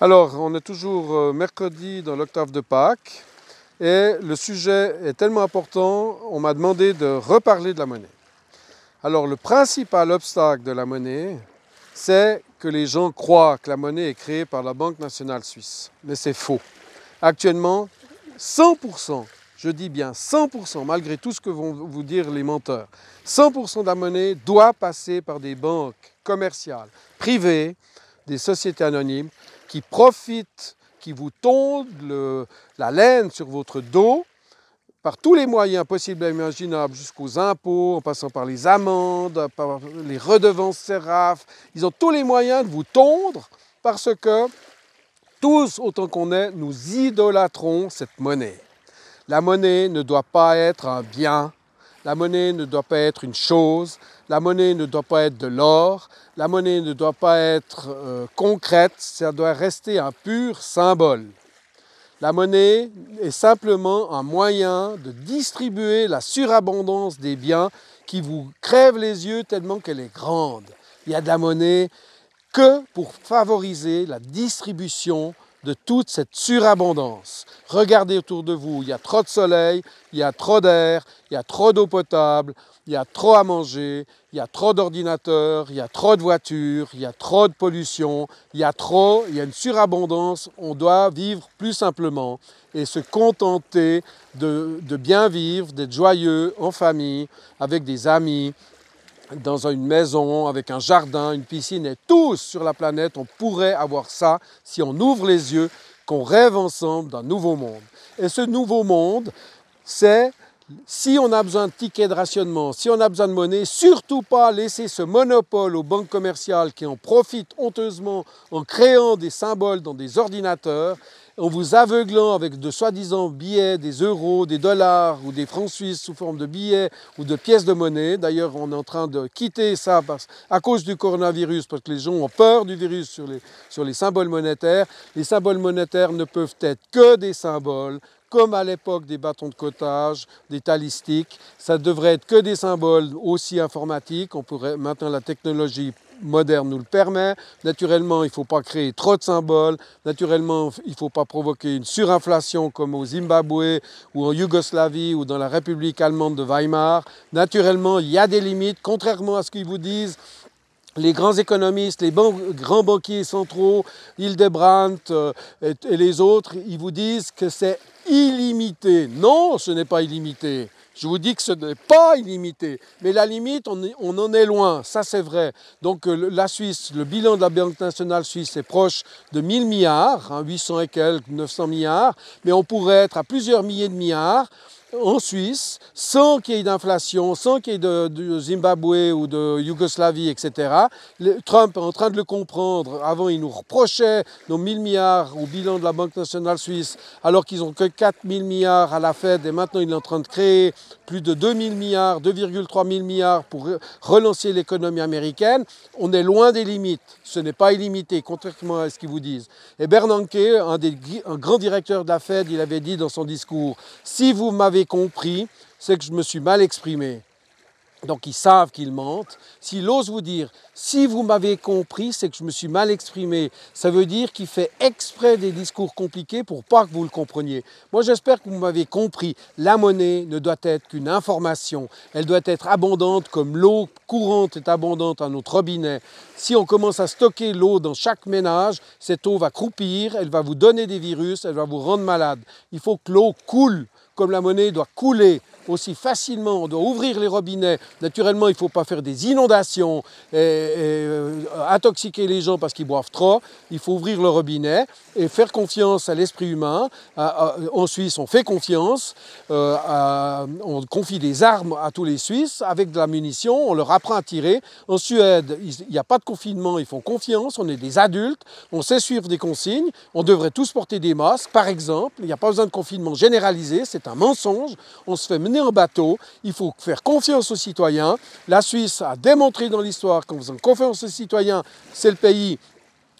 Alors, on est toujours euh, mercredi dans l'octave de Pâques et le sujet est tellement important, on m'a demandé de reparler de la monnaie. Alors, le principal obstacle de la monnaie, c'est que les gens croient que la monnaie est créée par la Banque nationale suisse. Mais c'est faux. Actuellement, 100%, je dis bien 100%, malgré tout ce que vont vous dire les menteurs, 100% de la monnaie doit passer par des banques commerciales, privées, des sociétés anonymes qui profitent, qui vous tondent la laine sur votre dos par tous les moyens possibles et imaginables, jusqu'aux impôts, en passant par les amendes, par les redevances séraphes. Ils ont tous les moyens de vous tondre parce que tous, autant qu'on est, nous idolâtrons cette monnaie. La monnaie ne doit pas être un bien, la monnaie ne doit pas être une chose, la monnaie ne doit pas être de l'or, la monnaie ne doit pas être euh, concrète, ça doit rester un pur symbole. La monnaie est simplement un moyen de distribuer la surabondance des biens qui vous crèvent les yeux tellement qu'elle est grande. Il y a de la monnaie que pour favoriser la distribution de toute cette surabondance. Regardez autour de vous, il y a trop de soleil, il y a trop d'air, il y a trop d'eau potable, il y a trop à manger, il y a trop d'ordinateurs, il y a trop de voitures, il y a trop de pollution, il y a trop, il y a une surabondance, on doit vivre plus simplement et se contenter de, bien vivre, d'être joyeux en famille, avec des amis, dans une maison, avec un jardin, une piscine, et tous sur la planète, on pourrait avoir ça si on ouvre les yeux, qu'on rêve ensemble d'un nouveau monde. Et ce nouveau monde, c'est si on a besoin de tickets de rationnement, si on a besoin de monnaie, surtout pas laisser ce monopole aux banques commerciales qui en profitent honteusement en créant des symboles dans des ordinateurs en vous aveuglant avec de soi-disant billets, des euros, des dollars ou des francs suisses sous forme de billets ou de pièces de monnaie. D'ailleurs, on est en train de quitter ça parce, à cause du coronavirus, parce que les gens ont peur du virus sur les, sur les symboles monétaires. Les symboles monétaires ne peuvent être que des symboles, comme à l'époque des bâtons de cotage, des talistiques. Ça devrait être que des symboles aussi informatiques. On pourrait maintenant la technologie moderne nous le permet. Naturellement, il ne faut pas créer trop de symboles. Naturellement, il ne faut pas provoquer une surinflation comme au Zimbabwe ou en Yougoslavie ou dans la République allemande de Weimar. Naturellement, il y a des limites, contrairement à ce qu'ils vous disent les grands économistes, les grands banquiers centraux, Hildebrandt euh, et les autres, ils vous disent que c'est illimité. Non, ce n'est pas illimité. Je vous dis que ce n'est pas illimité, mais la limite, on, en est loin, ça c'est vrai. Donc euh, la Suisse, le bilan de la Banque nationale suisse est proche de 1000 milliards, 800 hein, et quelques, 900 milliards, mais on pourrait être à plusieurs milliers de milliards en Suisse, sans qu'il y ait d'inflation, sans qu'il y ait de, Zimbabwe ou de Yougoslavie, etc. Trump est en train de le comprendre. Avant, il nous reprochait nos 000 milliards au bilan de la Banque nationale suisse, alors qu'ils n'ont que 000 milliards à la Fed, et maintenant, il est en train de créer plus de 2 000 milliards, 2,3 000 milliards pour relancer l'économie américaine. On est loin des limites. Ce n'est pas illimité, contrairement à ce qu'ils vous disent. Et Bernanke, un, grand directeur de la Fed, il avait dit dans son discours, si vous m'avez compris, c'est que je me suis mal exprimé. Donc ils savent qu'ils mentent. S'il ose vous dire, si vous m'avez compris, c'est que je me suis mal exprimé, ça veut dire qu'il fait exprès des discours compliqués pour pas que vous le compreniez. Moi j'espère que vous m'avez compris. La monnaie ne doit être qu'une information. Elle doit être abondante comme l'eau courante est abondante à notre robinet. Si on commence à stocker l'eau dans chaque ménage, cette eau va croupir, elle va vous donner des virus, elle va vous rendre malade. Il faut que l'eau coule comme la monnaie doit couler aussi facilement. On doit ouvrir les robinets. Naturellement, il ne faut pas faire des inondations et, euh, intoxiquer les gens parce qu'ils boivent trop. Il faut ouvrir le robinet et faire confiance à l'esprit humain. en Suisse, on fait confiance. Euh, on confie des armes à tous les Suisses avec de la munition. On leur apprend à tirer. En Suède, il n'y a pas de confinement. Ils font confiance. On est des adultes. On sait suivre des consignes. On devrait tous porter des masques, par exemple. Il n'y a pas besoin de confinement généralisé. C'est un mensonge. On se fait en bateau, il faut faire confiance aux citoyens. La Suisse a démontré dans l'histoire qu'en faisant confiance aux citoyens, c'est le pays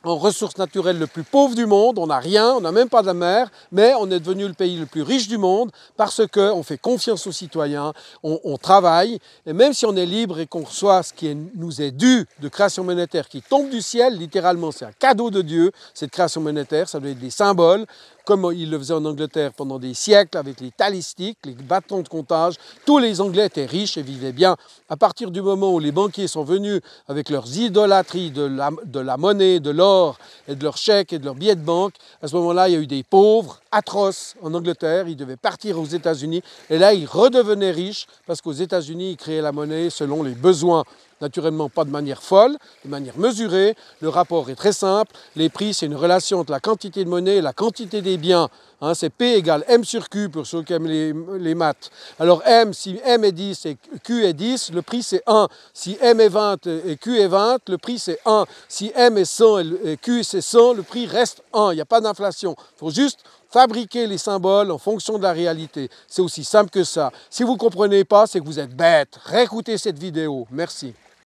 en ressources naturelles le plus pauvre du monde, on n'a rien, on n'a même pas de la mer, mais on est devenu le pays le plus riche du monde parce qu'on fait confiance aux citoyens, on, travaille, et même si on est libre et qu'on reçoit ce qui nous est dû de création monétaire qui tombe du ciel, littéralement c'est un cadeau de Dieu, cette création monétaire, ça doit être des symboles, comme ils le faisaient en Angleterre pendant des siècles avec les talistiques, les bâtons de comptage. Tous les Anglais étaient riches et vivaient bien. À partir du moment où les banquiers sont venus avec leurs idolâtries de la, de la monnaie, de l'or et de leurs chèques et de leurs billets de banque, à ce moment-là, il y a eu des pauvres atroces en Angleterre. Ils devaient partir aux États-Unis et là, ils redevenaient riches parce qu'aux États-Unis, ils créaient la monnaie selon les besoins Naturellement, pas de manière folle, de manière mesurée. Le rapport est très simple. Les prix, c'est une relation entre la quantité de monnaie et la quantité des biens. Hein, c'est P égale M sur Q pour ceux qui aiment les, les maths. Alors M, si M est 10 et Q est 10, le prix c'est 1. Si M est 20 et Q est 20, le prix c'est 1. Si M est 100 et Q c'est 100, le prix reste 1. Il n'y a pas d'inflation. Il faut juste fabriquer les symboles en fonction de la réalité. C'est aussi simple que ça. Si vous ne comprenez pas, c'est que vous êtes bête. Réécoutez cette vidéo. Merci.